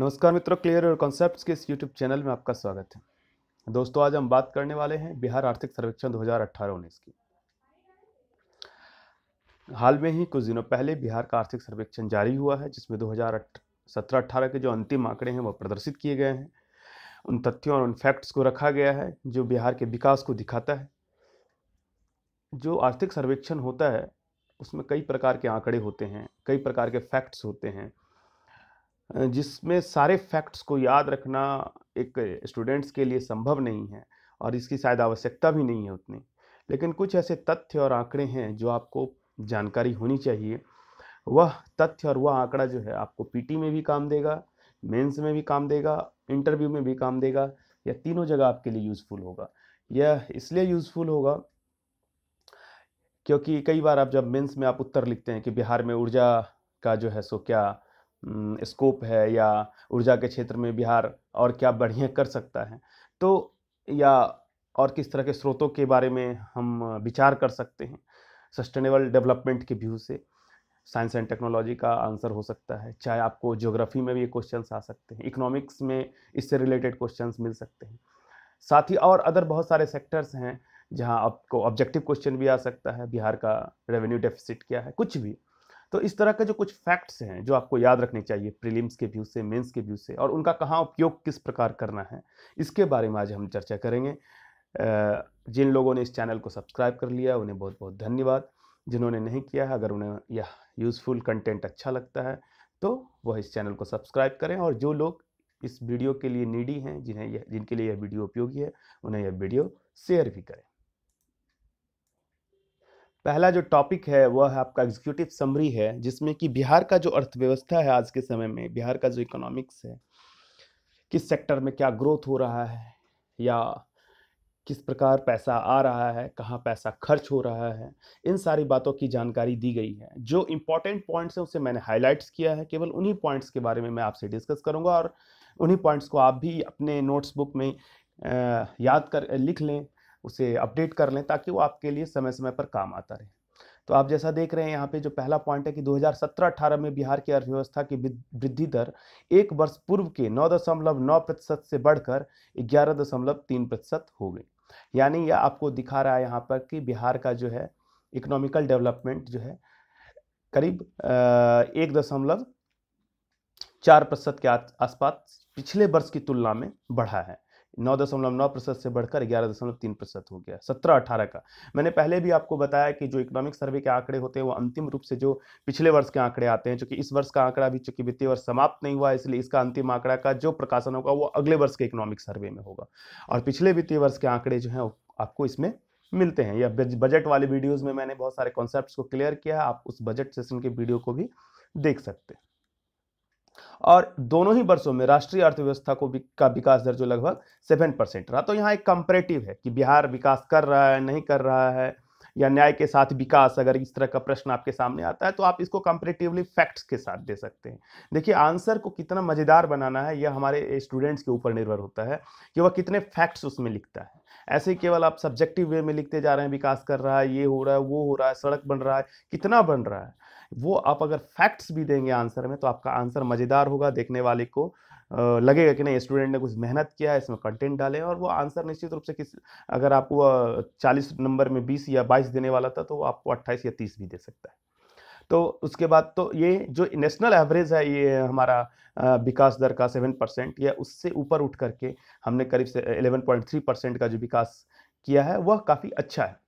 नमस्कार मित्रों क्लियर और कॉन्सेप्ट्स के इस यूट्यूब चैनल में आपका स्वागत है दोस्तों आज हम बात करने वाले हैं बिहार आर्थिक सर्वेक्षण 2018-19 की हाल में ही कुछ दिनों पहले बिहार का आर्थिक सर्वेक्षण जारी हुआ है जिसमें 2017-18 के जो अंतिम आंकड़े हैं वो प्रदर्शित किए गए हैं उन तथ्यों और उन फैक्ट्स को रखा गया है जो बिहार के विकास को दिखाता है जो आर्थिक सर्वेक्षण होता है उसमें कई प्रकार के आंकड़े होते हैं कई प्रकार के फैक्ट्स होते हैं जिसमें सारे फैक्ट्स को याद रखना एक स्टूडेंट्स के लिए संभव नहीं है और इसकी शायद आवश्यकता भी नहीं है उतनी लेकिन कुछ ऐसे तथ्य और आंकड़े हैं जो आपको जानकारी होनी चाहिए वह तथ्य और वह आंकड़ा जो है आपको पीटी में भी काम देगा मेंस में भी काम देगा इंटरव्यू में भी काम देगा या तीनों जगह आपके लिए यूज़फुल होगा यह इसलिए यूज़फुल होगा क्योंकि कई बार आप जब मेंस में आप उत्तर लिखते हैं कि बिहार में ऊर्जा का जो है सो क्या स्कोप है या ऊर्जा के क्षेत्र में बिहार और क्या बढ़िया कर सकता है तो या और किस तरह के स्रोतों के बारे में हम विचार कर सकते हैं सस्टेनेबल डेवलपमेंट के व्यू से साइंस एंड टेक्नोलॉजी का आंसर हो सकता है चाहे आपको ज्योग्राफी में भी ये क्वेश्चन आ सकते हैं इकोनॉमिक्स में इससे रिलेटेड क्वेश्चन मिल सकते हैं साथ ही और अदर बहुत सारे सेक्टर्स हैं जहाँ आपको ऑब्जेक्टिव क्वेश्चन भी आ सकता है बिहार का रेवेन्यू डेफिसिट क्या है कुछ भी तो इस तरह के जो कुछ फैक्ट्स हैं जो आपको याद रखने चाहिए प्रीलिम्स के व्यू से मेंस के व्यू से और उनका कहाँ उपयोग किस प्रकार करना है इसके बारे में आज हम चर्चा करेंगे जिन लोगों ने इस चैनल को सब्सक्राइब कर लिया उन्हें बहुत बहुत धन्यवाद जिन्होंने नहीं किया है अगर उन्हें यह यूज़फुल कंटेंट अच्छा लगता है तो वह इस चैनल को सब्सक्राइब करें और जो लोग इस वीडियो के लिए नीडी हैं जिन्हें यह जिनके लिए यह वीडियो उपयोगी है उन्हें यह वीडियो शेयर भी करें पहला जो टॉपिक है वह है आपका एग्जीक्यूटिव समरी है जिसमें कि बिहार का जो अर्थव्यवस्था है आज के समय में बिहार का जो इकोनॉमिक्स है किस सेक्टर में क्या ग्रोथ हो रहा है या किस प्रकार पैसा आ रहा है कहाँ पैसा खर्च हो रहा है इन सारी बातों की जानकारी दी गई है जो इम्पोर्टेंट पॉइंट्स हैं उसे मैंने हाईलाइट्स किया है केवल उन्हीं पॉइंट्स के बारे में मैं आपसे डिस्कस करूँगा और उन्हीं पॉइंट्स को आप भी अपने नोट्स बुक में याद कर लिख लें उसे अपडेट कर लें ताकि वो आपके लिए समय समय पर काम आता रहे तो आप जैसा देख रहे हैं यहाँ पे जो पहला पॉइंट है कि 2017-18 में बिहार की अर्थव्यवस्था की वृद्धि दर एक वर्ष पूर्व के नौ दशमलव नौ प्रतिशत से बढ़कर ग्यारह दशमलव तीन प्रतिशत हो गई यानी यह आपको दिखा रहा है यहाँ पर कि बिहार का जो है इकोनॉमिकल डेवलपमेंट जो है करीब एक दशमलव चार प्रतिशत के आसपास पिछले वर्ष की तुलना में बढ़ा है नौ दशमलव नौ प्रतिशत से बढ़कर ग्यारह दशमलव तीन प्रतिशत हो गया सत्रह अठारह का मैंने पहले भी आपको बताया कि जो इकोनॉमिक सर्वे के आंकड़े होते हैं वो अंतिम रूप से जो पिछले वर्ष के आंकड़े आते हैं चूंकि इस वर्ष का आंकड़ा भी चूंकि वित्तीय वर्ष समाप्त नहीं हुआ इसलिए इसका अंतिम आंकड़ा का जो प्रकाशन होगा वो अगले वर्ष के इकोनॉमिक सर्वे में होगा और पिछले वित्तीय वर्ष के आंकड़े जो हैं आपको इसमें मिलते हैं या बजट वाले वीडियोज़ में मैंने बहुत सारे कॉन्सेप्ट को क्लियर किया है आप उस बजट सेशन के वीडियो को भी देख सकते हैं और दोनों ही वर्षों में राष्ट्रीय अर्थव्यवस्था को का विकास दर जो लगभग सेवन परसेंट रहा तो यहाँ एक कंपेरेटिव है कि बिहार विकास कर रहा है नहीं कर रहा है या न्याय के साथ विकास अगर इस तरह का प्रश्न आपके सामने आता है तो आप इसको कंपेरेटिवली फैक्ट्स के साथ दे सकते हैं देखिए आंसर को कितना मज़ेदार बनाना है यह हमारे स्टूडेंट्स के ऊपर निर्भर होता है कि वह कितने फैक्ट्स उसमें लिखता है ऐसे ही केवल आप सब्जेक्टिव वे में लिखते जा रहे हैं विकास कर रहा है ये हो रहा है वो हो रहा है सड़क बन रहा है कितना बन रहा है वो आप अगर फैक्ट्स भी देंगे आंसर में तो आपका आंसर मज़ेदार होगा देखने वाले को लगेगा कि नहीं स्टूडेंट ने कुछ मेहनत किया है इसमें कंटेंट डाले और वो आंसर निश्चित रूप से किस अगर आपको चालीस नंबर में बीस या बाईस देने वाला था तो वो आपको अट्ठाईस या तीस भी दे सकता है तो उसके बाद तो ये जो नेशनल एवरेज है ये हमारा विकास दर का सेवन परसेंट या उससे ऊपर उठ करके हमने करीब से एलेवन पॉइंट थ्री परसेंट का जो विकास किया है वह काफ़ी अच्छा है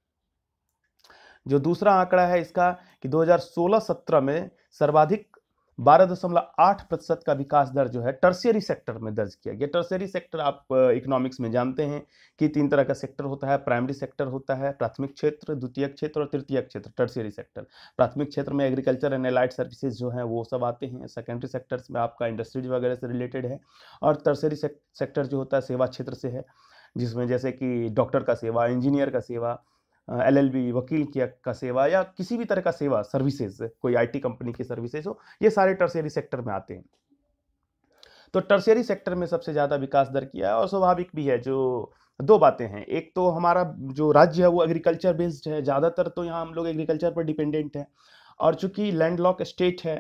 जो दूसरा आंकड़ा है इसका कि 2016-17 में सर्वाधिक 12.8 प्रतिशत का विकास दर जो है टर्सियरी सेक्टर में दर्ज किया गया टर्सियरी सेक्टर आप इकोनॉमिक्स में जानते हैं कि तीन तरह का सेक्टर होता है प्राइमरी सेक्टर होता है प्राथमिक क्षेत्र द्वितीय क्षेत्र और तृतीय क्षेत्र टर्सियरी सेक्टर प्राथमिक क्षेत्र में एग्रीकल्चर एंड एलाइड सर्विसेज जो हैं वो सब आते हैं सेकेंडरी सेक्टर्स में आपका इंडस्ट्रीज वगैरह से रिलेटेड है और टर्सरी सेक्टर जो होता है सेवा क्षेत्र से है जिसमें जैसे कि डॉक्टर का सेवा इंजीनियर का सेवा एलएलबी वकील की का सेवा या किसी भी तरह का सेवा सर्विसेज कोई आईटी कंपनी की सर्विसेज हो ये सारे टर्सियरी सेक्टर में आते हैं तो टर्सियरी सेक्टर में सबसे ज़्यादा विकास दर किया है और स्वाभाविक भी है जो दो बातें हैं एक तो हमारा जो राज्य है वो एग्रीकल्चर बेस्ड है ज़्यादातर तो यहाँ हम लोग एग्रीकल्चर पर डिपेंडेंट हैं और चूंकि लैंड लॉक स्टेट है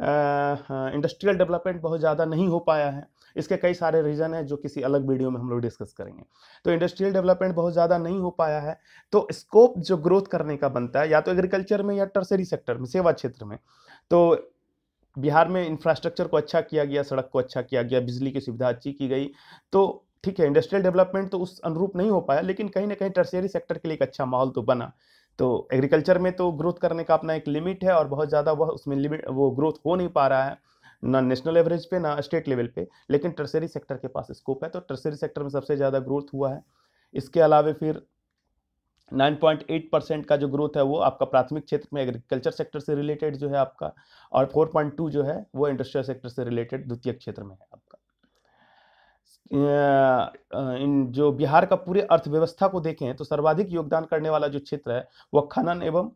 इंडस्ट्रियल डेवलपमेंट बहुत ज़्यादा नहीं हो पाया है इसके कई सारे रीज़न हैं जो किसी अलग वीडियो में हम लोग डिस्कस करेंगे तो इंडस्ट्रियल डेवलपमेंट बहुत ज़्यादा नहीं हो पाया है तो स्कोप जो ग्रोथ करने का बनता है या तो एग्रीकल्चर में या टर्सरी सेक्टर में सेवा क्षेत्र में तो बिहार में इंफ्रास्ट्रक्चर को अच्छा किया गया सड़क को अच्छा किया गया बिजली की सुविधा अच्छी की गई तो ठीक है इंडस्ट्रियल डेवलपमेंट तो उस अनुरूप नहीं हो पाया लेकिन कहीं ना कहीं टर्सरी सेक्टर के लिए एक अच्छा माहौल तो बना तो एग्रीकल्चर में तो ग्रोथ करने का अपना एक लिमिट है और बहुत ज़्यादा वह उसमें लिमिट वो ग्रोथ हो नहीं पा रहा है ना नेशनल एवरेज पे ना स्टेट लेवल पे लेकिन टर्सरी सेक्टर के पास स्कोप है तो टर्सरी सेक्टर में सबसे ज़्यादा ग्रोथ हुआ है इसके अलावा फिर 9.8 परसेंट का जो ग्रोथ है वो आपका प्राथमिक क्षेत्र में एग्रीकल्चर सेक्टर से रिलेटेड जो है आपका और 4.2 जो है वो इंडस्ट्रियल सेक्टर से रिलेटेड द्वितीय क्षेत्र में है इन जो बिहार का पूरे अर्थव्यवस्था को देखें तो सर्वाधिक योगदान करने वाला जो क्षेत्र है वह खनन एवं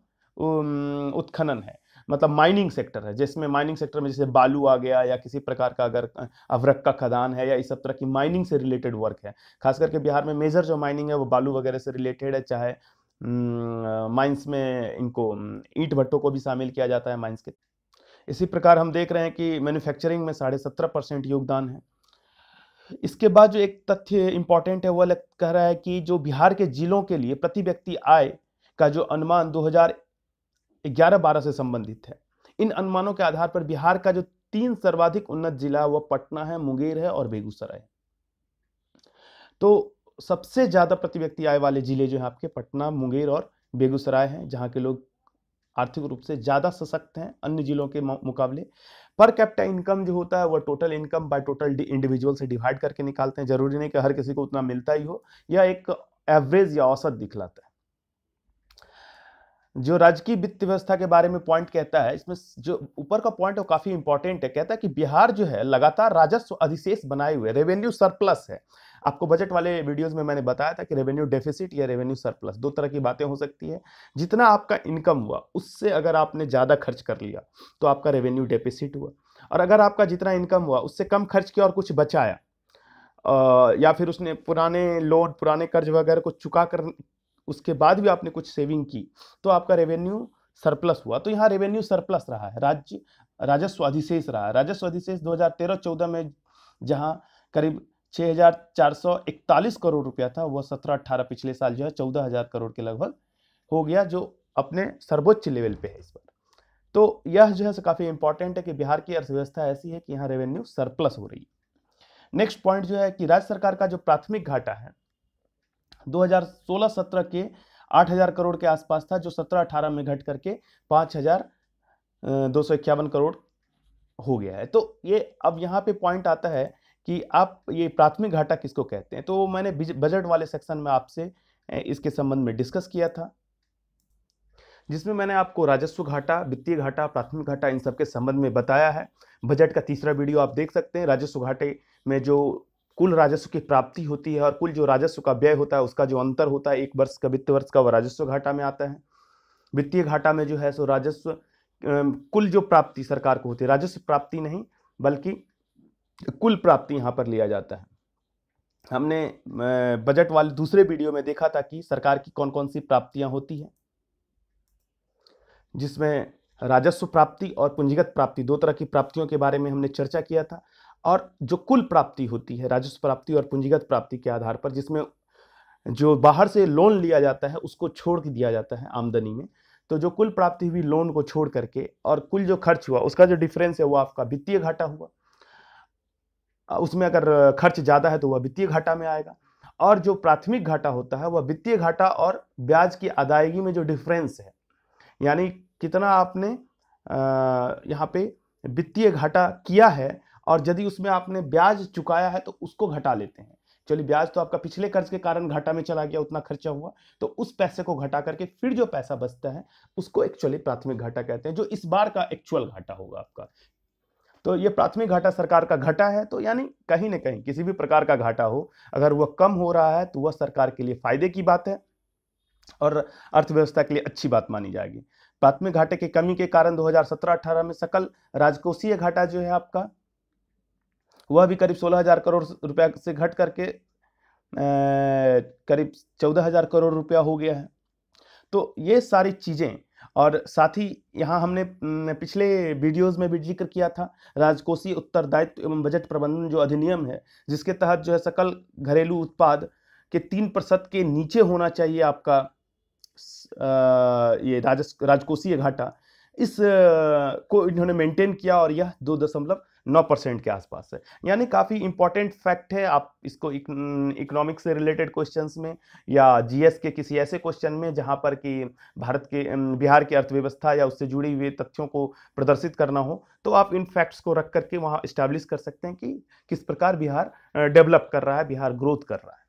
उत्खनन है मतलब माइनिंग सेक्टर है जिसमें माइनिंग सेक्टर में जैसे बालू आ गया या किसी प्रकार का अगर अवरक का खदान है या इस सब तरह की माइनिंग से रिलेटेड वर्क है खास करके बिहार में मेजर जो माइनिंग है वो बालू वगैरह से रिलेटेड है चाहे माइंस में इनको ईंट भट्टों को भी शामिल किया जाता है माइंस के इसी प्रकार हम देख रहे हैं कि मैन्युफैक्चरिंग में साढ़े सत्रह परसेंट योगदान है इसके बाद जो एक तथ्य इंपॉर्टेंट है वह कह रहा है कि जो बिहार के जिलों के लिए प्रति व्यक्ति आय का जो अनुमान 2011-12 से संबंधित है इन अनुमानों के आधार पर बिहार का जो तीन सर्वाधिक उन्नत जिला वह पटना है मुंगेर है और बेगूसराय तो सबसे ज़्यादा प्रति व्यक्ति आय वाले जिले जो हैं आपके पटना मुंगेर और बेगूसराय हैं जहां के लोग आर्थिक रूप से ज़्यादा सशक्त हैं अन्य जिलों के मुकाबले पर कैपिटा इनकम जो होता है वह total income by total individual से डिवाइड करके निकालते हैं जरूरी नहीं कि हर किसी को उतना मिलता ही हो या एक एवरेज या औसत दिखलाता है जो राजकीय वित्त व्यवस्था के बारे में पॉइंट कहता है इसमें जो ऊपर का पॉइंट है काफी इंपॉर्टेंट है कहता है कि बिहार जो है लगातार राजस्व अधिशेष बनाए हुए रेवेन्यू सरप्लस है आपको बजट वाले वीडियोस में मैंने बताया था कि रेवेन्यू डेफिसिट या रेवेन्यू सरप्लस दो तरह की बातें हो सकती है जितना आपका इनकम हुआ उससे अगर आपने ज़्यादा खर्च कर लिया तो आपका रेवेन्यू डेफिसिट हुआ और अगर आपका जितना इनकम हुआ उससे कम खर्च किया और कुछ बचाया आ, या फिर उसने पुराने लोन पुराने कर्ज वगैरह को चुका कर उसके बाद भी आपने कुछ सेविंग की तो आपका रेवेन्यू सरप्लस हुआ तो यहाँ रेवेन्यू सरप्लस रहा है राज्य राजस्व अधिशेष रहा है राजस्व अधिशेष 2013-14 में जहाँ करीब 6,441 करोड़ रुपया था वह सत्रह अट्ठारह पिछले साल जो है चौदह हजार करोड़ के लगभग हो गया जो अपने सर्वोच्च लेवल पे है इस बार तो यह जो है काफ़ी इंपॉर्टेंट है कि बिहार की अर्थव्यवस्था ऐसी है कि यहाँ रेवेन्यू सरप्लस हो रही है नेक्स्ट पॉइंट जो है कि राज्य सरकार का जो प्राथमिक घाटा है 2016-17 के 8000 करोड़ के आसपास था जो 17-18 में घट करके पाँच हजार करोड़ हो गया है तो ये अब यहाँ पे पॉइंट आता है कि आप ये प्राथमिक घाटा किसको कहते हैं तो मैंने बजट वाले सेक्शन में आपसे इसके संबंध में डिस्कस किया था जिसमें मैंने आपको राजस्व घाटा वित्तीय घाटा प्राथमिक घाटा इन सब के संबंध में बताया है बजट का तीसरा वीडियो आप देख सकते हैं राजस्व घाटे में जो कुल राजस्व की प्राप्ति होती है और कुल जो राजस्व का व्यय होता है उसका जो अंतर होता है एक वर्ष का वित्त वर्ष का वह राजस्व घाटा में आता है वित्तीय घाटा में जो है सो राजस्व कुल जो प्राप्ति सरकार को होती है राजस्व प्राप्ति नहीं बल्कि कुल प्राप्ति यहाँ पर लिया जाता है हमने बजट वाले दूसरे वीडियो में देखा था कि सरकार की कौन कौन सी प्राप्तियां होती हैं जिसमें राजस्व प्राप्ति और पूंजीगत प्राप्ति दो तरह की प्राप्तियों के बारे में हमने चर्चा किया था और जो कुल प्राप्ति होती है राजस्व प्राप्ति और पूंजीगत प्राप्ति के आधार पर जिसमें जो बाहर से लोन लिया जाता है उसको छोड़ दिया जाता है आमदनी में तो जो कुल प्राप्ति हुई लोन को छोड़ करके और कुल जो खर्च हुआ उसका जो डिफरेंस है वो आपका वित्तीय घाटा हुआ उसमें अगर खर्च ज़्यादा है तो वह वित्तीय घाटा में आएगा और जो प्राथमिक घाटा होता है वह वित्तीय घाटा और ब्याज की अदायगी में जो डिफरेंस है यानी कितना आपने यहाँ पे वित्तीय घाटा किया है और यदि उसमें आपने ब्याज चुकाया है तो उसको घटा लेते हैं चलिए ब्याज तो आपका पिछले कर्ज के कारण घाटा में चला गया उतना खर्चा हुआ तो उस पैसे को घटा करके फिर जो पैसा बचता है उसको एक्चुअली प्राथमिक घाटा कहते हैं जो इस बार का एक्चुअल घाटा होगा आपका तो ये प्राथमिक घाटा सरकार का घाटा है तो यानी कहीं ना कहीं किसी भी प्रकार का घाटा हो अगर वह कम हो रहा है तो वह सरकार के लिए फायदे की बात है और अर्थव्यवस्था के लिए अच्छी बात मानी जाएगी प्राथमिक घाटे की कमी के कारण 2017-18 में सकल राजकोषीय घाटा जो है आपका वह भी करीब 16000 करोड़ रुपया से घट करके ए, करीब 14000 करोड़ रुपया हो गया है तो ये सारी चीज़ें और साथ ही यहाँ हमने हम्म, पिछले वीडियोस में भी जिक्र किया था राजकोषीय उत्तरदायित्व एवं बजट प्रबंधन जो अधिनियम है जिसके तहत जो है सकल घरेलू उत्पाद के तीन प्रतिशत के नीचे होना चाहिए आपका ये राजकोषीय घाटा इस को इन्होंने मेंटेन किया और यह दो दशमलव नौ परसेंट के आसपास है यानी काफ़ी इंपॉर्टेंट फैक्ट है आप इसको इकोनॉमिक से रिलेटेड क्वेश्चंस में या जीएस के किसी ऐसे क्वेश्चन में जहां पर कि भारत के बिहार की अर्थव्यवस्था या उससे जुड़ी हुई तथ्यों को प्रदर्शित करना हो तो आप इन फैक्ट्स को रख करके वहाँ इस्टेब्लिश कर सकते हैं कि किस प्रकार बिहार डेवलप कर रहा है बिहार ग्रोथ कर रहा है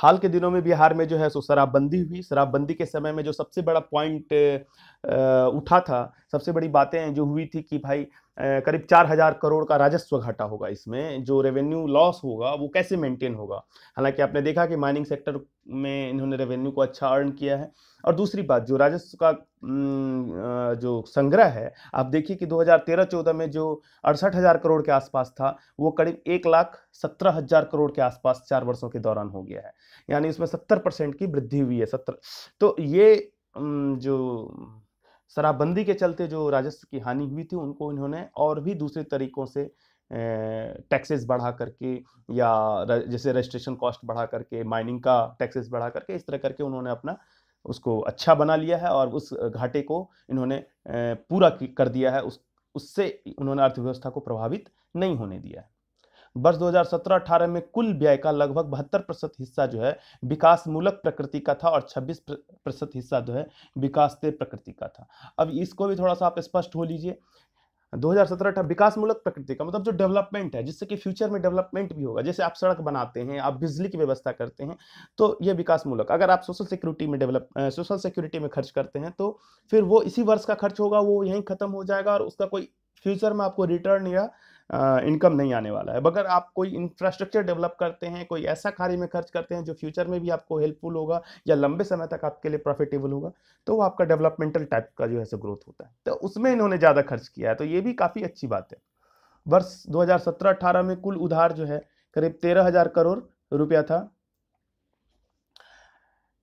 हाल के दिनों में बिहार में जो है सो शराबबंदी हुई शराबबंदी के समय में जो सबसे बड़ा पॉइंट उठा था सबसे बड़ी बातें जो हुई थी कि भाई करीब चार हजार करोड़ का राजस्व घाटा होगा इसमें जो रेवेन्यू लॉस होगा वो कैसे मेंटेन होगा हालांकि आपने देखा कि माइनिंग सेक्टर में इन्होंने रेवेन्यू को अच्छा अर्न किया है और दूसरी बात जो राजस्व का जो संग्रह है आप देखिए कि 2013-14 में जो अड़सठ हज़ार करोड़ के आसपास था वो करीब एक लाख सत्रह हज़ार करोड़ के आसपास चार वर्षों के दौरान हो गया है यानी उसमें सत्तर परसेंट की वृद्धि हुई है सत्तर तो ये जो शराबबंदी के चलते जो राजस्व की हानि हुई थी उनको इन्होंने और भी दूसरे तरीकों से टैक्सेस बढ़ा करके या जैसे रजिस्ट्रेशन कॉस्ट बढ़ा करके माइनिंग का टैक्सेस बढ़ा करके इस तरह करके उन्होंने अपना उसको अच्छा बना लिया है और उस घाटे को इन्होंने पूरा कर दिया है उस उससे उन्होंने अर्थव्यवस्था को प्रभावित नहीं होने दिया है वर्ष 2017-18 में कुल व्यय का लगभग बहत्तर प्रतिशत हिस्सा जो है विकासमूलक प्रकृति का था और 26 प्रतिशत हिस्सा जो है विकास प्रकृति का था अब इसको भी थोड़ा सा आप स्पष्ट हो लीजिए 2017 विकासमूलक प्रकृति का मतलब जो डेवलपमेंट है जिससे कि फ्यूचर में डेवलपमेंट भी होगा जैसे आप सड़क बनाते हैं आप बिजली की व्यवस्था करते हैं तो ये विकासमूलक अगर आप सोशल सिक्योरिटी में डेवलप सोशल सिक्योरिटी में खर्च करते हैं तो फिर वो इसी वर्ष का खर्च होगा वो यहीं खत्म हो जाएगा और उसका कोई फ्यूचर में आपको रिटर्न या इनकम नहीं आने वाला है अगर आप कोई इंफ्रास्ट्रक्चर डेवलप करते हैं कोई ऐसा कार्य में खर्च करते हैं जो फ्यूचर में भी आपको हेल्पफुल होगा या लंबे समय तक आपके लिए प्रॉफिटेबल होगा तो वो आपका डेवलपमेंटल टाइप का जो है सो ग्रोथ होता है तो उसमें इन्होंने ज़्यादा खर्च किया है तो ये भी काफ़ी अच्छी बात है वर्ष दो हज़ार में कुल उधार जो है करीब तेरह हज़ार करोड़ रुपया था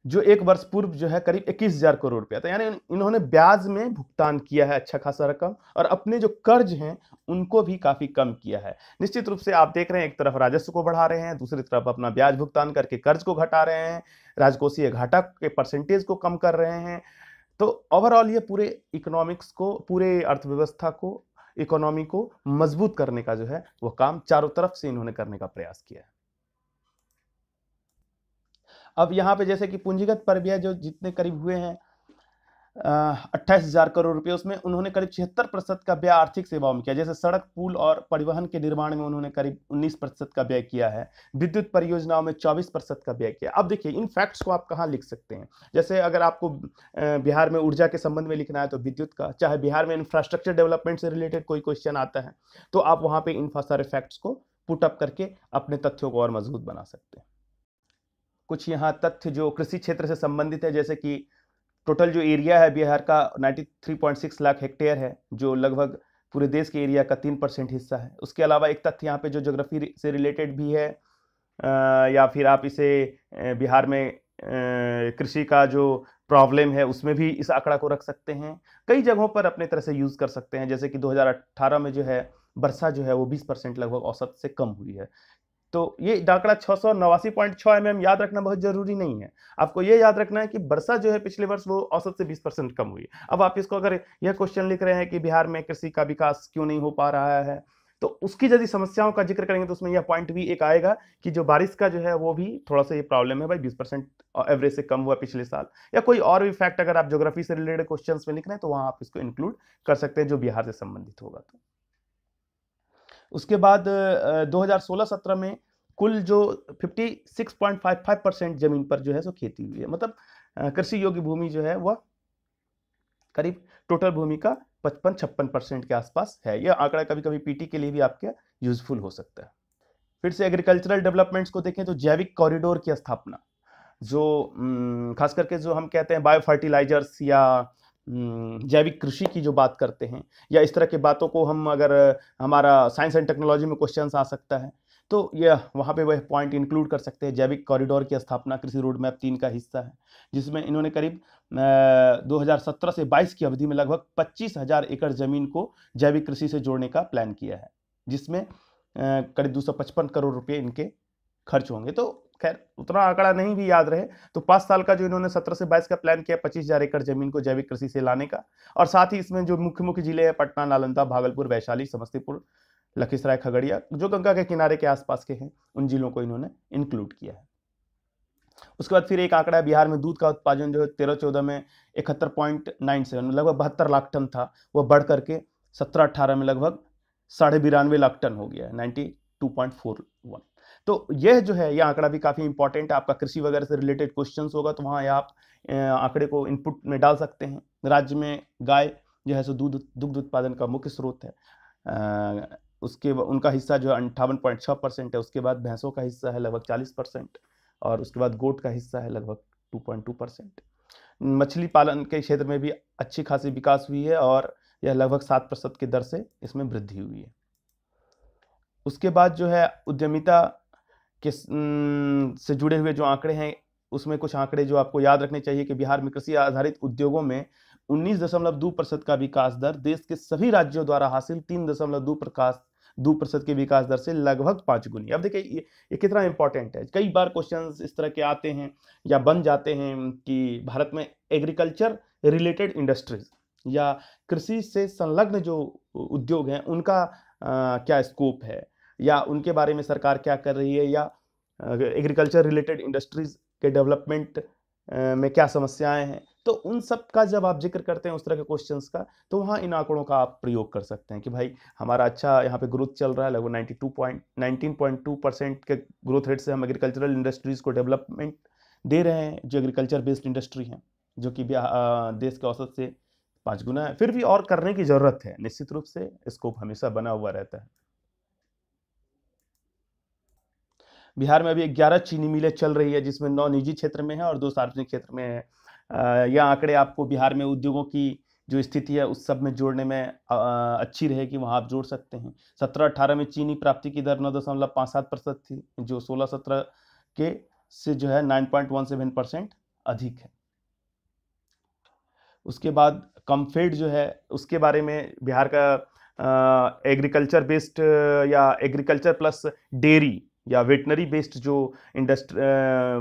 जो एक वर्ष पूर्व जो है करीब इक्कीस हजार करोड़ रुपया था यानी इन्होंने ब्याज में भुगतान किया है अच्छा खासा रकम और अपने जो कर्ज हैं उनको भी काफ़ी कम किया है निश्चित रूप से आप देख रहे हैं एक तरफ राजस्व को बढ़ा रहे हैं दूसरी तरफ अपना ब्याज भुगतान करके कर्ज को घटा रहे हैं राजकोषीय घाटा के परसेंटेज को कम कर रहे हैं तो ओवरऑल ये पूरे इकोनॉमिक्स को पूरे अर्थव्यवस्था को इकोनॉमी को मजबूत करने का जो है वो काम चारों तरफ से इन्होंने करने का प्रयास किया है अब यहाँ पे जैसे कि पूंजीगत परव्यय जो जितने करीब हुए हैं अट्ठाईस हजार करोड़ रुपए उसमें उन्होंने करीब छिहत्तर प्रतिशत का व्यय आर्थिक सेवाओं में किया जैसे सड़क पुल और परिवहन के निर्माण में उन्होंने करीब उन्नीस प्रतिशत का व्यय किया है विद्युत परियोजनाओं में चौबीस प्रतिशत का व्यय किया अब देखिए इन फैक्ट्स को आप कहाँ लिख सकते हैं जैसे अगर आपको बिहार में ऊर्जा के संबंध में लिखना है तो विद्युत का चाहे बिहार में इंफ्रास्ट्रक्चर डेवलपमेंट से रिलेटेड कोई क्वेश्चन आता है तो आप वहाँ पर इन सारे फैक्ट्स को पुटअप करके अपने तथ्यों को और मजबूत बना सकते हैं कुछ यहाँ तथ्य जो कृषि क्षेत्र से संबंधित है जैसे कि टोटल जो एरिया है बिहार का 93.6 लाख हेक्टेयर है जो लगभग पूरे देश के एरिया का तीन परसेंट हिस्सा है उसके अलावा एक तथ्य यहाँ पे जो जोग्राफी से रिलेटेड भी है आ, या फिर आप इसे बिहार में कृषि का जो प्रॉब्लम है उसमें भी इस आंकड़ा को रख सकते हैं कई जगहों पर अपने तरह से यूज़ कर सकते हैं जैसे कि 2018 में जो है वर्षा जो है वो 20 परसेंट लगभग औसत से कम हुई है तो ये आंकड़ा छः सौ नवासी पॉइंट छः एम एम याद रखना बहुत जरूरी नहीं है आपको ये याद रखना है कि वर्षा जो है पिछले वर्ष वो औसत से 20 परसेंट कम हुई अब आप इसको अगर यह क्वेश्चन लिख रहे हैं कि बिहार में कृषि का विकास क्यों नहीं हो पा रहा है तो उसकी यदि समस्याओं का जिक्र करेंगे तो उसमें यह पॉइंट भी एक आएगा कि जो बारिश का जो है वो भी थोड़ा सा ये प्रॉब्लम है भाई बीस परसेंट एवरेज से कम हुआ पिछले साल या कोई और भी फैक्ट अगर आप ज्योग्राफी से रिलेटेड क्वेश्चन में लिख रहे हैं तो वहाँ आप इसको इंक्लूड कर सकते हैं जो बिहार से संबंधित होगा तो उसके बाद 2016-17 में कुल जो 56.55 परसेंट जमीन पर जो है सो खेती हुई है मतलब कृषि योग्य भूमि जो है वह करीब टोटल भूमि का पचपन छप्पन परसेंट के आसपास है यह आंकड़ा कभी कभी पीटी के लिए भी आपके यूजफुल हो सकता है फिर से एग्रीकल्चरल डेवलपमेंट्स को देखें तो जैविक कॉरिडोर की स्थापना जो खास करके जो हम कहते हैं बायो फर्टिलाइजर्स या हम्म, जैविक कृषि की जो बात करते हैं या इस तरह की बातों को हम अगर हमारा साइंस एंड टेक्नोलॉजी में क्वेश्चन आ सकता है तो यह वहाँ पे वह पॉइंट इंक्लूड कर सकते हैं जैविक कॉरिडोर की स्थापना कृषि रोड मैप तीन का हिस्सा है जिसमें इन्होंने करीब 2017 से 22 की अवधि में लगभग पच्चीस हज़ार एकड़ ज़मीन को जैविक कृषि से जोड़ने का प्लान किया है जिसमें करीब दो करोड़ रुपये इनके खर्च होंगे तो खैर उतना आंकड़ा नहीं भी याद रहे तो पाँच साल का जो इन्होंने सत्रह से बाईस का प्लान किया पच्चीस हजार एकड़ जमीन को जैविक कृषि से लाने का और साथ ही इसमें जो मुख्य मुख्य जिले हैं पटना नालंदा भागलपुर वैशाली समस्तीपुर लखीसराय खगड़िया जो गंगा के किनारे के आसपास के हैं उन जिलों को इन्होंने इंक्लूड किया है उसके बाद फिर एक आंकड़ा है बिहार में दूध का उत्पादन जो है तेरह चौदह में इकहत्तर पॉइंट नाइन सेवन लगभग बहत्तर लाख टन था वह बढ़ करके सत्रह अट्ठारह में लगभग साढ़े बिरानवे लाख टन हो गया है ninety two point four one तो यह जो है यह आंकड़ा भी काफ़ी इंपॉर्टेंट है आपका कृषि वगैरह से रिलेटेड क्वेश्चन होगा तो वहाँ आप आंकड़े को इनपुट में डाल सकते हैं राज्य में गाय जो है सो दूध दुग्ध उत्पादन का मुख्य स्रोत है उसके उनका हिस्सा जो है अंठावन पॉइंट छः परसेंट है उसके बाद भैंसों का हिस्सा है लगभग चालीस परसेंट और उसके बाद गोट का हिस्सा है लगभग टू पॉइंट टू परसेंट मछली पालन के क्षेत्र में भी अच्छी खासी विकास हुई है और यह लगभग सात प्रतिशत की दर से इसमें वृद्धि हुई है उसके बाद जो है उद्यमिता किस से जुड़े हुए जो आंकड़े हैं उसमें कुछ आंकड़े जो आपको याद रखने चाहिए कि बिहार में कृषि आधारित उद्योगों में उन्नीस दशमलव दो प्रतिशत का विकास दर देश के सभी राज्यों द्वारा हासिल तीन दशमलव दो प्रकाश दो प्रतिशत के विकास दर से लगभग पाँच गुनी अब देखिए ये, ये कितना इंपॉर्टेंट है कई बार क्वेश्चन इस तरह के आते हैं या बन जाते हैं कि भारत में एग्रीकल्चर रिलेटेड इंडस्ट्रीज या कृषि से संलग्न जो उद्योग हैं उनका आ, क्या स्कोप है या उनके बारे में सरकार क्या कर रही है या एग्रीकल्चर रिलेटेड इंडस्ट्रीज़ के डेवलपमेंट में क्या समस्याएं हैं तो उन सब का जब आप जिक्र करते हैं उस तरह के क्वेश्चंस का तो वहाँ इन आंकड़ों का आप प्रयोग कर सकते हैं कि भाई हमारा अच्छा यहाँ पे ग्रोथ चल रहा है लगभग ninety two point nineteen point two percent के ग्रोथ रेट से हम एग्रीकल्चरल इंडस्ट्रीज़ को डेवलपमेंट दे रहे हैं जो एग्रीकल्चर बेस्ड इंडस्ट्री हैं जो कि देश के औसत से पाँच गुना है फिर भी और करने की ज़रूरत है निश्चित रूप से स्कोप हमेशा बना हुआ रहता है बिहार में अभी ग्यारह चीनी मिलें चल रही है जिसमें नौ निजी क्षेत्र में है और दो सार्वजनिक क्षेत्र में है यह आंकड़े आपको बिहार में उद्योगों की जो स्थिति है उस सब में जोड़ने में अच्छी रहेगी वहाँ आप जोड़ सकते हैं सत्रह अठारह में चीनी प्राप्ति की दर नौ दशमलव पाँच सात प्रतिशत थी जो सोलह सत्रह के से जो है nine point one seven percent अधिक है उसके बाद कम्फेड जो है उसके बारे में बिहार का एग्रीकल्चर बेस्ड या एग्रीकल्चर प्लस डेयरी या वेटनरी बेस्ड जो इंडस्ट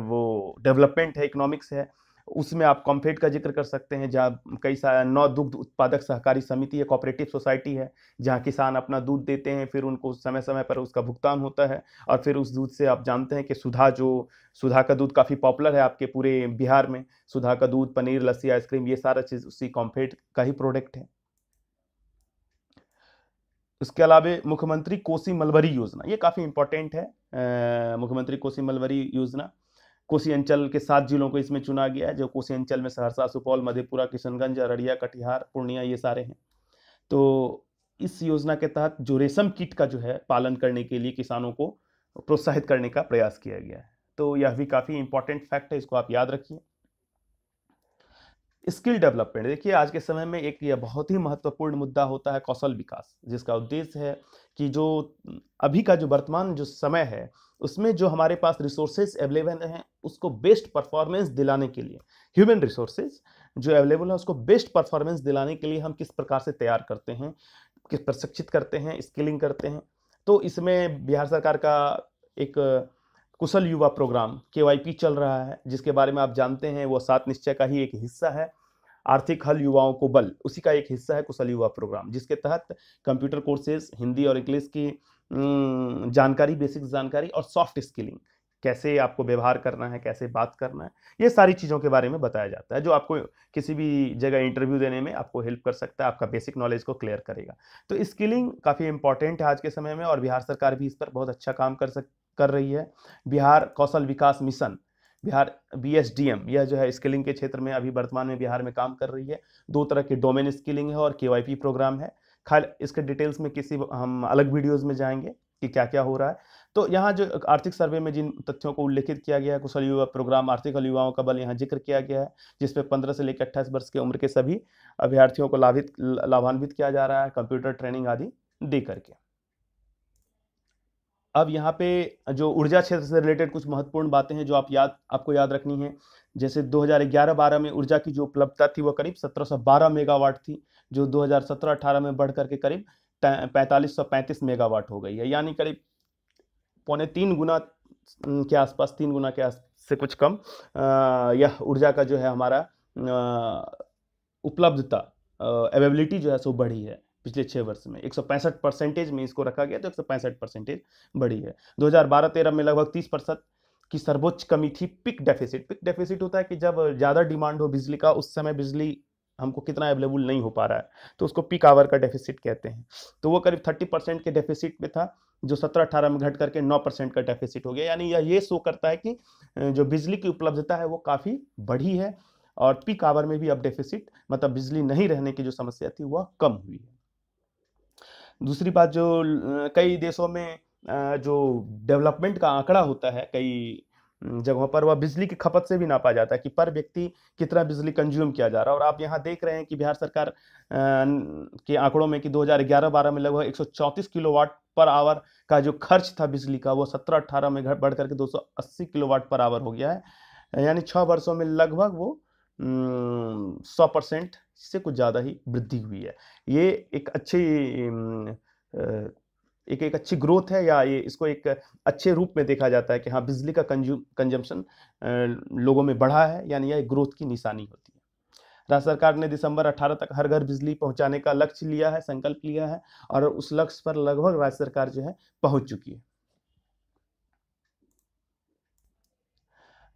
वो डेवलपमेंट है इकोनॉमिक्स है उसमें आप कॉम्फेड का जिक्र कर सकते हैं जहाँ कई सारे नौ दुग्ध उत्पादक सहकारी समिति है कॉपरेटिव सोसाइटी है जहाँ किसान अपना दूध देते हैं फिर उनको समय समय पर उसका भुगतान होता है और फिर उस दूध से आप जानते हैं कि सुधा जो सुधा का दूध काफ़ी पॉपुलर है आपके पूरे बिहार में सुधा का दूध पनीर लस्सी आइसक्रीम ये सारा चीज़ उसी कॉम्फेड का ही प्रोडक्ट है उसके अलावा मुख्यमंत्री कोसी मलबरी योजना ये काफ़ी इंपॉर्टेंट है मुख्यमंत्री कोसी मलवरी योजना कोसी अंचल के सात जिलों को इसमें चुना गया है जो कोसी अंचल में सहरसा सुपौल मधेपुरा किशनगंज अररिया कटिहार पूर्णिया ये सारे हैं तो इस योजना के तहत जो रेशम कीट का जो है पालन करने के लिए किसानों को प्रोत्साहित करने का प्रयास किया गया है तो यह भी काफ़ी इंपॉर्टेंट फैक्ट है इसको आप याद रखिए स्किल डेवलपमेंट देखिए आज के समय में एक यह बहुत ही महत्वपूर्ण मुद्दा होता है कौशल विकास जिसका उद्देश्य है कि जो अभी का जो वर्तमान जो समय है उसमें जो हमारे पास रिसोर्सेज अवेलेबल हैं उसको बेस्ट परफॉर्मेंस दिलाने के लिए ह्यूमन रिसोर्सेज जो अवेलेबल है उसको बेस्ट परफॉर्मेंस दिलाने के लिए हम किस प्रकार से तैयार करते हैं किस प्रशिक्षित करते हैं स्किलिंग करते हैं तो इसमें बिहार सरकार का एक कुशल युवा प्रोग्राम के चल रहा है जिसके बारे में आप जानते हैं वो सात निश्चय का ही एक हिस्सा है आर्थिक हल युवाओं को बल उसी का एक हिस्सा है कुशल युवा प्रोग्राम जिसके तहत कंप्यूटर कोर्सेज हिंदी और इंग्लिश की जानकारी बेसिक जानकारी और सॉफ्ट स्किलिंग कैसे आपको व्यवहार करना है कैसे बात करना है ये सारी चीज़ों के बारे में बताया जाता है जो आपको किसी भी जगह इंटरव्यू देने में आपको हेल्प कर सकता है आपका बेसिक नॉलेज को क्लियर करेगा तो स्किलिंग काफ़ी इंपॉर्टेंट है आज के समय में और बिहार सरकार भी इस पर बहुत अच्छा काम कर सक कर रही है बिहार कौशल विकास मिशन बिहार बीएसडीएम यह जो है स्किलिंग के क्षेत्र में अभी वर्तमान में बिहार में काम कर रही है दो तरह की डोमेन स्किलिंग है और के प्रोग्राम है खाल इसके डिटेल्स में किसी हम अलग वीडियोज़ में जाएंगे कि क्या क्या हो रहा है तो यहाँ जो आर्थिक सर्वे में जिन तथ्यों को उल्लेखित किया गया है कुशल युवा प्रोग्राम आर्थिक युवाओं का बल यहाँ जिक्र किया गया है जिसमें पंद्रह से लेकर अट्ठाईस वर्ष की उम्र के सभी अभ्यर्थियों को लाभित लाभान्वित किया जा रहा है कंप्यूटर ट्रेनिंग आदि दे करके अब यहाँ पे जो ऊर्जा क्षेत्र से रिलेटेड कुछ महत्वपूर्ण बातें हैं जो आप याद आपको याद रखनी है जैसे 2011-12 में ऊर्जा की जो उपलब्धता थी वो करीब 1712 मेगावाट थी जो 2017-18 में बढ़ करके करीब पैंतालीस सौ पैंतीस मेगावाट हो गई है यानी करीब पौने तीन गुना के आसपास तीन गुना के आस से कुछ कम यह ऊर्जा का जो है हमारा उपलब्धता अवेबिलिटी जो है सो बढ़ी है पिछले छः वर्ष में एक परसेंटेज में इसको रखा गया तो एक परसेंटेज बढ़ी है 2012-13 में लगभग 30 प्रतिशत की सर्वोच्च कमी थी पिक डेफिसिट पिक डेफिसिट होता है कि जब ज़्यादा डिमांड हो बिजली का उस समय बिजली हमको कितना अवेलेबल नहीं हो पा रहा है तो उसको पिक आवर का डेफिसिट कहते हैं तो वो करीब थर्टी परसेंट के डेफिसिट में था जो सत्रह अठारह में घट करके नौ परसेंट का डेफिसिट हो गया यानी यह ये शो करता है कि जो बिजली की उपलब्धता है वो काफ़ी बढ़ी है और पिक आवर में भी अब डेफिसिट मतलब बिजली नहीं रहने की जो समस्या थी वह कम हुई है दूसरी बात जो कई देशों में जो डेवलपमेंट का आंकड़ा होता है कई जगहों पर वह बिजली की खपत से भी नापा जाता है कि पर व्यक्ति कितना बिजली कंज्यूम किया जा रहा है और आप यहाँ देख रहे हैं कि बिहार सरकार के आंकड़ों में कि 2011-12 में लगभग 134 किलोवाट पर आवर का जो खर्च था बिजली का वो 17-18 में घट बढ़ करके 280 किलोवाट पर आवर हो गया है यानी छः वर्षों में लगभग वो हम्म, सौ परसेंट से कुछ ज़्यादा ही वृद्धि हुई है ये एक अच्छी एक एक अच्छी ग्रोथ है या ये इसको एक अच्छे रूप में देखा जाता है कि हाँ बिजली का कंज्यूम कंजम्पशन लोगों में बढ़ा है यानी यह ग्रोथ की निशानी होती है राज्य सरकार ने दिसंबर 18 तक हर घर बिजली पहुंचाने का लक्ष्य लिया है संकल्प लिया है और उस लक्ष्य पर लगभग राज्य सरकार जो है पहुंच चुकी है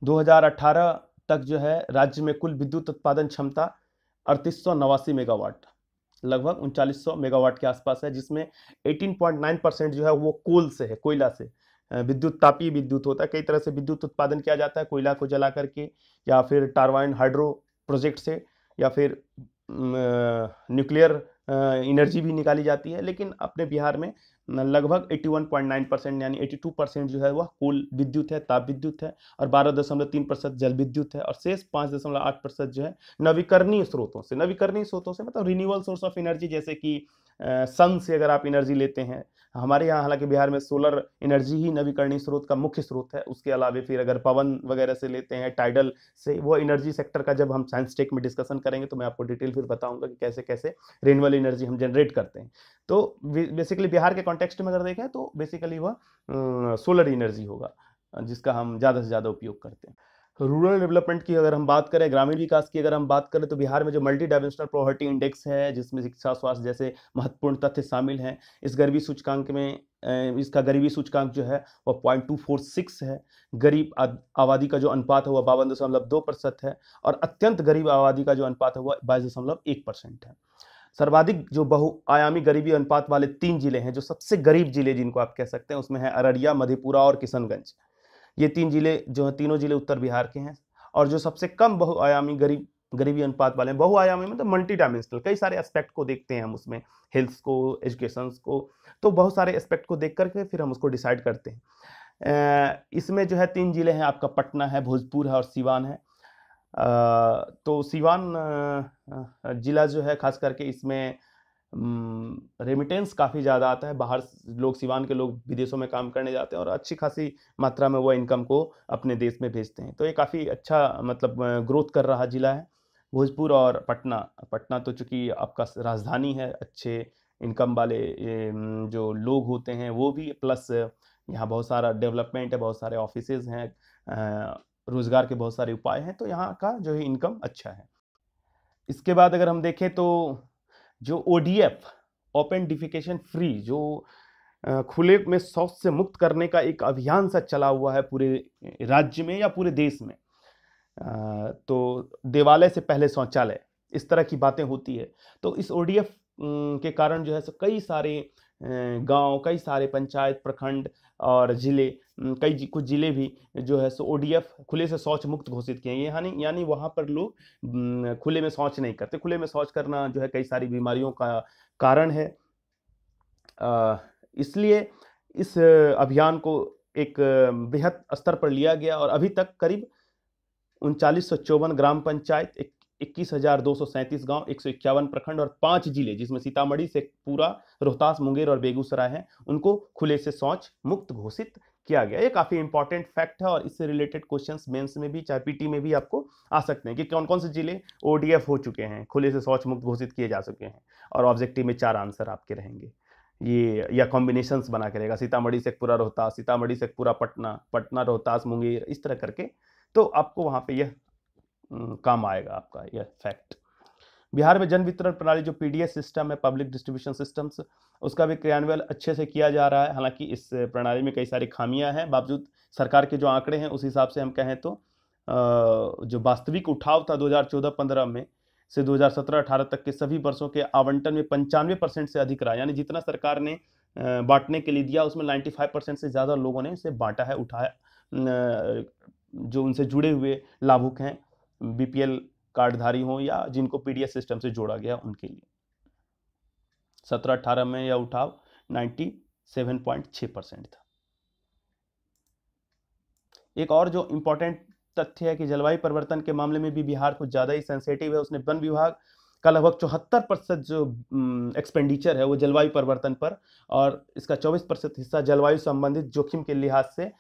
2018 तक जो है राज्य में कुल विद्युत उत्पादन क्षमता अड़तीस मेगावाट लगभग उनचालीस मेगावाट के आसपास है जिसमें 18.9 परसेंट जो है वो कोल से है कोयला से विद्युत तापीय विद्युत होता है कई तरह से विद्युत उत्पादन किया जाता है कोयला को जला करके या फिर टारवाइन हाइड्रो प्रोजेक्ट से या फिर न्यूक्लियर एनर्जी भी निकाली जाती है लेकिन अपने बिहार में लगभग 81.9 परसेंट यानी 82 परसेंट जो है वह कुल विद्युत है ताप विद्युत है और बारह दशमलव तीन प्रतिशत जल विद्युत है और शेष पाँच दशमलव आठ प्रतिशत जो है नवीकरणीय स्रोतों से नवीकरणीय स्रोतों से मतलब रिन्यूअल सोर्स ऑफ एनर्जी जैसे कि सन से अगर आप एनर्जी लेते हैं हमारे यहाँ हालांकि बिहार में सोलर एनर्जी ही नवीकरणीय स्रोत का मुख्य स्रोत है उसके अलावा फिर अगर पवन वगैरह से लेते हैं टाइडल से वो एनर्जी सेक्टर का जब हम साइंस टेक में डिस्कशन करेंगे तो मैं आपको डिटेल फिर बताऊंगा कि कैसे कैसे रिन्यूअल एनर्जी हम जनरेट करते हैं तो बेसिकली बिहार के कॉन्टेक्स्ट में अगर देखें तो बेसिकली वह सोलर एनर्जी होगा जिसका हम ज़्यादा से ज़्यादा उपयोग करते हैं रूरल डेवलपमेंट की अगर हम बात करें ग्रामीण विकास की अगर हम बात करें तो बिहार में जो मल्टी डायमेंशनल प्रॉपर्टी इंडेक्स है जिसमें शिक्षा स्वास्थ्य जैसे महत्वपूर्ण तथ्य शामिल हैं इस गरीबी सूचकांक में इसका गरीबी सूचकांक जो है वह पॉइंट टू फोर सिक्स है गरीब आबादी का जो अनुपात है वह बावन दशमलव दो प्रतिशत है और अत्यंत गरीब आबादी का जो अनुपात है वह बाईस दशमलव एक परसेंट है सर्वाधिक जो बहुआयामी गरीबी अनुपात वाले तीन जिले हैं जो सबसे गरीब जिले जिनको आप कह सकते हैं उसमें है अररिया मधेपुरा और किशनगंज ये तीन जिले जो हैं तीनों जिले उत्तर बिहार के हैं और जो सबसे कम बहुआयामी गरीब गरीबी अनुपात वाले हैं बहुआयामी मतलब मल्टी डायमेंशनल कई सारे एस्पेक्ट को देखते हैं हम उसमें हेल्थ को एजुकेशन को तो बहुत सारे एस्पेक्ट को देख करके फिर हम उसको डिसाइड करते हैं इसमें जो है तीन जिले हैं आपका पटना है भोजपुर है और सीवान है तो सीवान जिला जो है खास करके इसमें रेमिटेंस काफ़ी ज़्यादा आता है बाहर लोग सिवान के लोग विदेशों में काम करने जाते हैं और अच्छी खासी मात्रा में वो इनकम को अपने देश में भेजते हैं तो ये काफ़ी अच्छा मतलब ग्रोथ कर रहा ज़िला है भोजपुर और पटना पटना तो चूँकि आपका राजधानी है अच्छे इनकम वाले जो लोग होते हैं वो भी प्लस यहाँ बहुत सारा डेवलपमेंट है बहुत सारे ऑफिस हैं रोज़गार के बहुत सारे उपाय हैं तो यहाँ का जो है इनकम अच्छा है इसके बाद अगर हम देखें तो जो O D F open defecation free जो खुले में शौच से मुक्त करने का एक अभियान सा चला हुआ है पूरे राज्य में या पूरे देश में तो देवालय से पहले शौचालय इस तरह की बातें होती है तो इस ओ डी एफ के कारण जो है सो कई सारे गांव कई सारे पंचायत प्रखंड और ज़िले कई कुछ ज़िले भी जो है सो ओडीएफ खुले से शौच मुक्त घोषित किए हैं यानी यानी वहाँ पर लोग खुले में शौच नहीं करते खुले में शौच करना जो है कई सारी बीमारियों का कारण है इसलिए इस अभियान को एक बेहद स्तर पर लिया गया और अभी तक करीब उनचालीस ग्राम पंचायत इक्कीस हजार दो सौ सैंतीस गाँव एक सौ इक्यावन प्रखंड और पांच जिले जिसमें सीतामढ़ी से पूरा रोहतास मुंगेर और बेगूसराय हैं उनको खुले से शौच मुक्त घोषित किया गया ये काफी इंपॉर्टेंट फैक्ट है और इससे रिलेटेड क्वेश्चन मेन्स में भी चाहे पीटी में भी आपको आ सकते हैं कि कौन कौन से जिले ओडीएफ हो चुके हैं खुले से शौच मुक्त घोषित किए जा चुके हैं और ऑब्जेक्टिव में चार आंसर आपके रहेंगे ये या कॉम्बिनेशंस बना के रहेगा सीतामढ़ी पूरा रोहतास सीतामढ़ी पूरा पटना पटना रोहतास मुंगेर इस तरह करके तो आपको वहाँ पे यह काम आएगा आपका यह फैक्ट बिहार में जन वितरण प्रणाली जो पीडीएस सिस्टम है पब्लिक डिस्ट्रीब्यूशन सिस्टम्स उसका भी क्रियान्वयन अच्छे से किया जा रहा है हालांकि इस प्रणाली में कई सारी खामियां हैं बावजूद सरकार के जो आंकड़े हैं उस हिसाब से हम कहें तो जो वास्तविक उठाव था 2014-15 में से 2017-18 तक के सभी वर्षों के आवंटन में पंचानवे परसेंट से अधिक रहा यानी जितना सरकार ने बांटने के लिए दिया उसमें 95 परसेंट से ज़्यादा लोगों ने इसे बांटा है उठाया जो उनसे जुड़े हुए लाभुक हैं बीपीएल कार्डधारी हों या जिनको पीडीएस सिस्टम से जोड़ा गया उनके लिए सत्रह अठारह में यह उठाव नाइन्टी सेवन पॉइंट छ परसेंट था एक और जो इंपॉर्टेंट तथ्य है कि जलवायु परिवर्तन के मामले में भी बिहार कुछ ज़्यादा ही सेंसेटिव है उसने वन विभाग का लगभग चौहत्तर प्रतिशत जो एक्सपेंडिचर है वो जलवायु परिवर्तन पर और इसका चौबीस प्रतिशत हिस्सा जलवायु संबंधित जोखिम के लिहाज से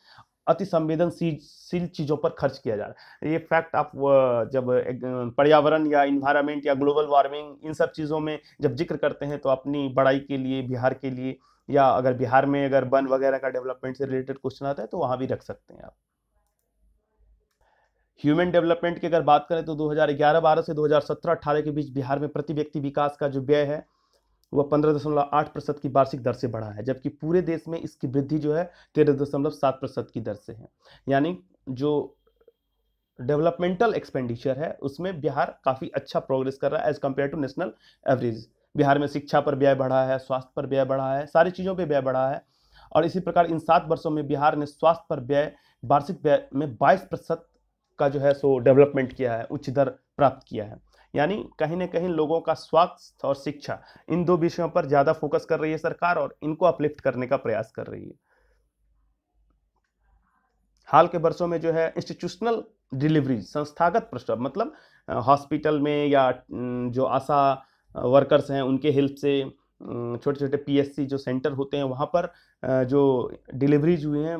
अति संवेदनशील चीज़ों पर खर्च किया जा रहा है ये फैक्ट आप जब पर्यावरण या इन्वायरमेंट या ग्लोबल वार्मिंग इन सब चीज़ों में जब जिक्र करते हैं तो अपनी बड़ाई के लिए बिहार के लिए या अगर बिहार में अगर वन वगैरह का डेवलपमेंट से रिलेटेड क्वेश्चन आता है तो वहाँ भी रख सकते हैं आप ह्यूमन डेवलपमेंट की अगर बात करें तो 2011-12 से 2017-18 के बीच बिहार में प्रति व्यक्ति विकास का जो व्यय है वह पंद्रह दशमलव आठ प्रतिशत की वार्षिक दर से बढ़ा है जबकि पूरे देश में इसकी वृद्धि जो है तेरह दशमलव सात प्रतिशत की दर से है यानी जो डेवलपमेंटल एक्सपेंडिचर है उसमें बिहार काफ़ी अच्छा प्रोग्रेस कर रहा है as compared to national average Bihar में शिक्षा पर व्यय बढ़ा है स्वास्थ्य पर व्यय बढ़ा है सारी चीज़ों पर व्यय बढ़ा है और इसी प्रकार इन सात वर्षों में बिहार ने स्वास्थ्य पर व्यय वार्षिक व्यय में बाईस प्रतिशत का जो है सो डेवलपमेंट किया है उच्च दर प्राप्त किया है यानी कहीं ना कहीं लोगों का स्वास्थ्य और शिक्षा इन दो विषयों पर ज़्यादा फोकस कर रही है सरकार और इनको अपलिफ्ट करने का प्रयास कर रही है हाल के वर्षों में जो है इंस्टीट्यूशनल डिलीवरी संस्थागत प्रस्ताव मतलब हॉस्पिटल में या जो आशा वर्कर्स हैं उनके हेल्प से छोटे छोटे पीएससी जो सेंटर होते हैं वहाँ पर जो डिलीवरीज हुई हैं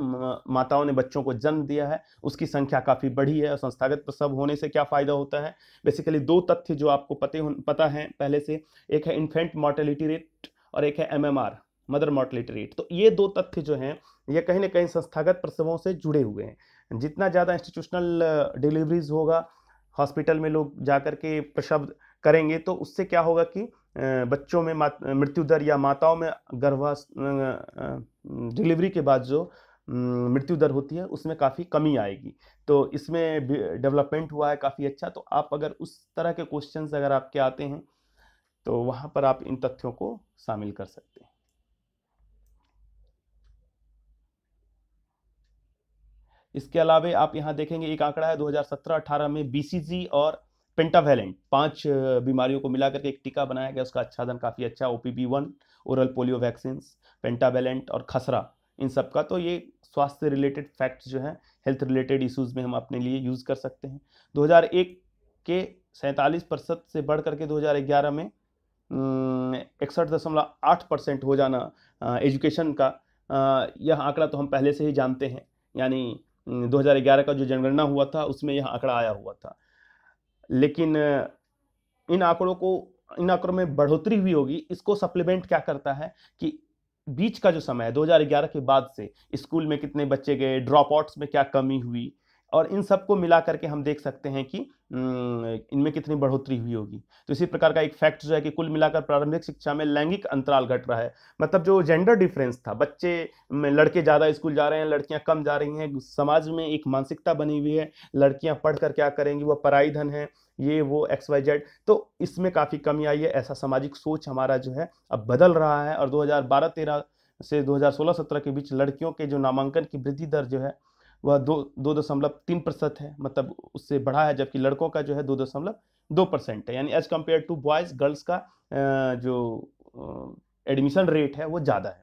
माताओं ने बच्चों को जन्म दिया है उसकी संख्या काफ़ी बढ़ी है और संस्थागत प्रसव होने से क्या फ़ायदा होता है बेसिकली दो तथ्य जो आपको पते पता है पहले से एक है इन्फेंट मॉर्टेलिटी रेट और एक है एमएमआर मदर मॉर्टेलिटी रेट तो ये दो तथ्य जो हैं ये कहीं ना कहीं संस्थागत प्रसवों से जुड़े हुए हैं जितना ज़्यादा इंस्टीट्यूशनल डिलीवरीज होगा हॉस्पिटल में लोग जा के प्रसव करेंगे तो उससे क्या होगा कि बच्चों में मृत्यु दर या माताओं में गर्भा डिलीवरी के बाद जो मृत्यु दर होती है उसमें काफ़ी कमी आएगी तो इसमें डेवलपमेंट हुआ है काफ़ी अच्छा तो आप अगर उस तरह के क्वेश्चन अगर आपके आते हैं तो वहाँ पर आप इन तथ्यों को शामिल कर सकते हैं इसके अलावा आप यहाँ देखेंगे एक आंकड़ा है 2017-18 में बीसीजी और पेंटावेलेंट पांच बीमारियों को मिलाकर के एक टीका बनाया गया उसका आच्छादन काफ़ी अच्छा O P one oral polio vaccine pentavalent और खसरा इन सब का तो ये स्वास्थ्य रिलेटेड फैक्ट्स जो हैं हेल्थ रिलेटेड इश्यूज में हम अपने लिए यूज़ कर सकते हैं 2001 के सैंतालीस प्रतिशत से बढ़ करके 2011 में इकसठ दशमलव आठ परसेंट हो जाना एजुकेशन का यह आंकड़ा तो हम पहले से ही जानते हैं यानी 2011 का जो जनगणना हुआ था उसमें यह आंकड़ा आया हुआ था लेकिन इन आंकड़ों को इन आंकड़ों में बढ़ोतरी हुई होगी इसको सप्लीमेंट क्या करता है कि बीच का जो समय है 2011 के बाद से स्कूल में कितने बच्चे गए ड्रॉप आउट्स में क्या कमी हुई और इन सब को मिला करके हम देख सकते हैं कि इनमें कितनी बढ़ोतरी हुई होगी तो इसी प्रकार का एक फैक्ट जो है कि कुल मिलाकर प्रारंभिक शिक्षा में लैंगिक अंतराल घट रहा है मतलब जो जेंडर डिफरेंस था बच्चे में लड़के ज़्यादा स्कूल जा रहे हैं लड़कियां कम जा रही हैं समाज में एक मानसिकता बनी हुई है लड़कियां पढ़कर क्या करेंगी वह पराई धन है ये वो एक्स वाई जेड तो इसमें काफ़ी कमी आई है ऐसा सामाजिक सोच हमारा जो है अब बदल रहा है और दो हज़ार से दो हज़ार के बीच लड़कियों के जो नामांकन की वृद्धि दर जो है वह दो दो दशमलव तीन प्रतिशत है मतलब उससे बढ़ा है जबकि लड़कों का जो है दो दशमलव दो परसेंट है यानी as compared to boys girls का जो एडमिशन रेट है वो ज़्यादा है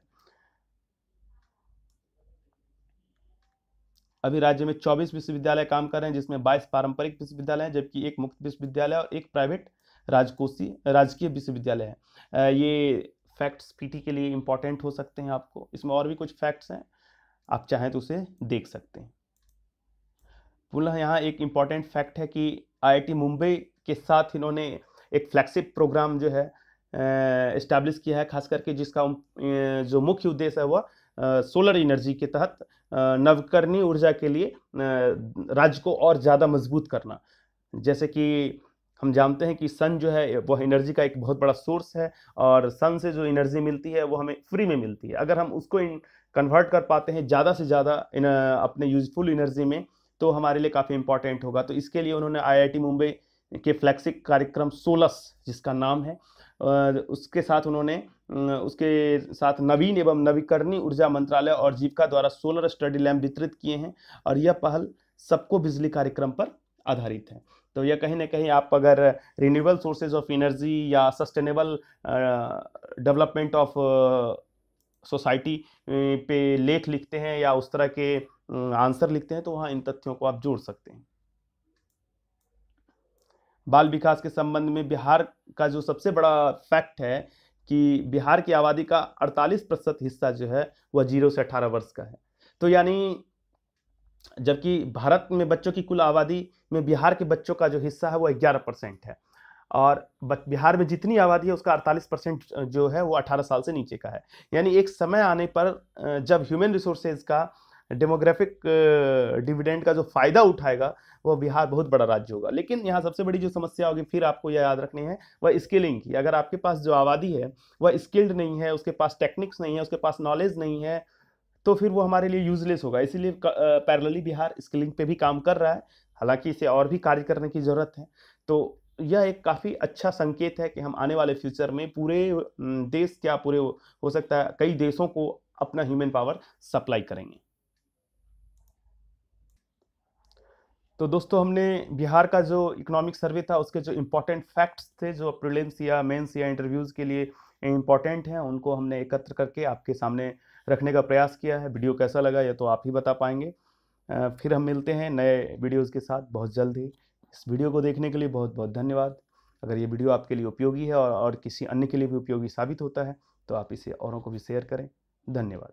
अभी राज्य में 24 विश्वविद्यालय काम कर रहे हैं जिसमें 22 पारंपरिक विश्वविद्यालय हैं जबकि एक मुक्त विश्वविद्यालय और एक प्राइवेट राजकोषीय राजकीय विश्वविद्यालय है ये फैक्ट्स पीटी के लिए इंपॉर्टेंट हो सकते हैं आपको इसमें और भी कुछ फैक्ट्स हैं आप चाहें तो उसे देख सकते हैं पुनः यहाँ एक इम्पॉर्टेंट फैक्ट है कि आईआईटी मुंबई के साथ इन्होंने एक फ्लैगशिप प्रोग्राम जो है इस्टेब्लिश किया है खास करके जिसका जो मुख्य उद्देश्य है वह सोलर एनर्जी के तहत नवकरणीय ऊर्जा के लिए राज्य को और ज़्यादा मजबूत करना जैसे कि हम जानते हैं कि सन जो है वह एनर्जी का एक बहुत बड़ा सोर्स है और सन से जो एनर्जी मिलती है वो हमें फ्री में मिलती है अगर हम उसको कन्वर्ट कर पाते हैं ज़्यादा से ज़्यादा इन अपने यूजफुल एनर्जी में तो हमारे लिए काफ़ी इंपॉर्टेंट होगा तो इसके लिए उन्होंने आईआईटी मुंबई के फ्लैक्सिक कार्यक्रम सोलस जिसका नाम है उसके साथ उन्होंने उसके साथ नवीन एवं नवीकरणीय ऊर्जा मंत्रालय और जीविका द्वारा सोलर स्टडी लैम्प वितरित किए हैं और यह पहल सबको बिजली कार्यक्रम पर आधारित है तो यह कहीं ना कहीं आप अगर रिन्यूएबल सोर्सेज ऑफ एनर्जी या सस्टेनेबल डेवलपमेंट ऑफ सोसाइटी पे लेख लिखते हैं या उस तरह के आंसर लिखते हैं तो वहाँ इन तथ्यों को आप जोड़ सकते हैं बाल विकास के संबंध में बिहार का जो सबसे बड़ा फैक्ट है कि बिहार की आबादी का 48 प्रतिशत हिस्सा जो है वह जीरो से 18 वर्ष का है तो यानी जबकि भारत में बच्चों की कुल आबादी में बिहार के बच्चों का जो हिस्सा है वह ग्यारह परसेंट है और बिहार में जितनी आबादी है उसका 48 परसेंट जो है वो 18 साल से नीचे का है यानी एक समय आने पर जब ह्यूमन रिसोर्सेज का डेमोग्राफिक डिविडेंड का जो फ़ायदा उठाएगा वह बिहार बहुत बड़ा राज्य होगा लेकिन यहाँ सबसे बड़ी जो समस्या होगी फिर आपको यह याद रखनी है वह स्किलिंग की अगर आपके पास जो आबादी है वह स्किल्ड नहीं है उसके पास टेक्निक्स नहीं है उसके पास नॉलेज नहीं है तो फिर वो हमारे लिए यूजलेस होगा इसीलिए पैरलली बिहार स्किलिंग पे भी काम कर रहा है हालांकि इसे और भी कार्य करने की ज़रूरत है तो यह एक काफ़ी अच्छा संकेत है कि हम आने वाले फ्यूचर में पूरे देश क्या पूरे हो सकता है कई देशों को अपना ह्यूमन पावर सप्लाई करेंगे तो दोस्तों हमने बिहार का जो इकोनॉमिक सर्वे था उसके जो इम्पोर्टेंट फैक्ट्स थे जो प्रिलेंस या मेंस या इंटरव्यूज़ के लिए इम्पॉर्टेंट हैं उनको हमने एकत्र करके आपके सामने रखने का प्रयास किया है वीडियो कैसा लगा यह तो आप ही बता पाएंगे फिर हम मिलते हैं नए वीडियोज़ के साथ बहुत जल्द ही इस वीडियो को देखने के लिए बहुत बहुत धन्यवाद अगर ये वीडियो आपके लिए उपयोगी है और, और किसी अन्य के लिए भी उपयोगी साबित होता है तो आप इसे औरों को भी शेयर करें धन्यवाद